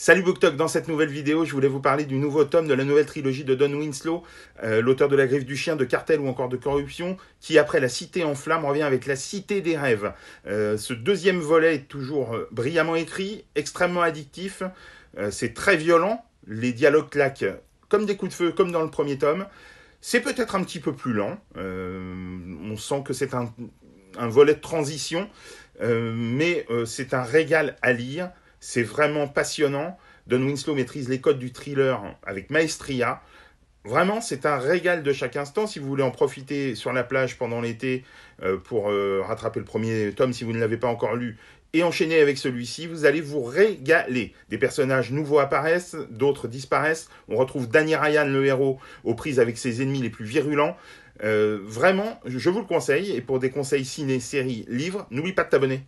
Salut BookTok, dans cette nouvelle vidéo, je voulais vous parler du nouveau tome de la nouvelle trilogie de Don Winslow, euh, l'auteur de La Griffe du Chien, de Cartel ou encore de Corruption, qui après La Cité en flammes revient avec La Cité des Rêves. Euh, ce deuxième volet est toujours euh, brillamment écrit, extrêmement addictif, c'est très violent, les dialogues claquent comme des coups de feu, comme dans le premier tome. C'est peut-être un petit peu plus lent, on sent que c'est un, volet de transition, mais c'est un régal à lire. C'est vraiment passionnant. Don Winslow maîtrise les codes du thriller avec maestria. Vraiment, c'est un régal de chaque instant. Si vous voulez en profiter sur la plage pendant l'été euh, pour euh, rattraper le premier tome si vous ne l'avez pas encore lu, et enchaîner avec celui-ci, vous allez vous régaler. Des personnages nouveaux apparaissent, d'autres disparaissent. On retrouve Danny Ryan, le héros, aux prises avec ses ennemis les plus virulents. Euh, vraiment, je vous le conseille. Et pour des conseils ciné, séries, livres, n'oublie pas de t'abonner.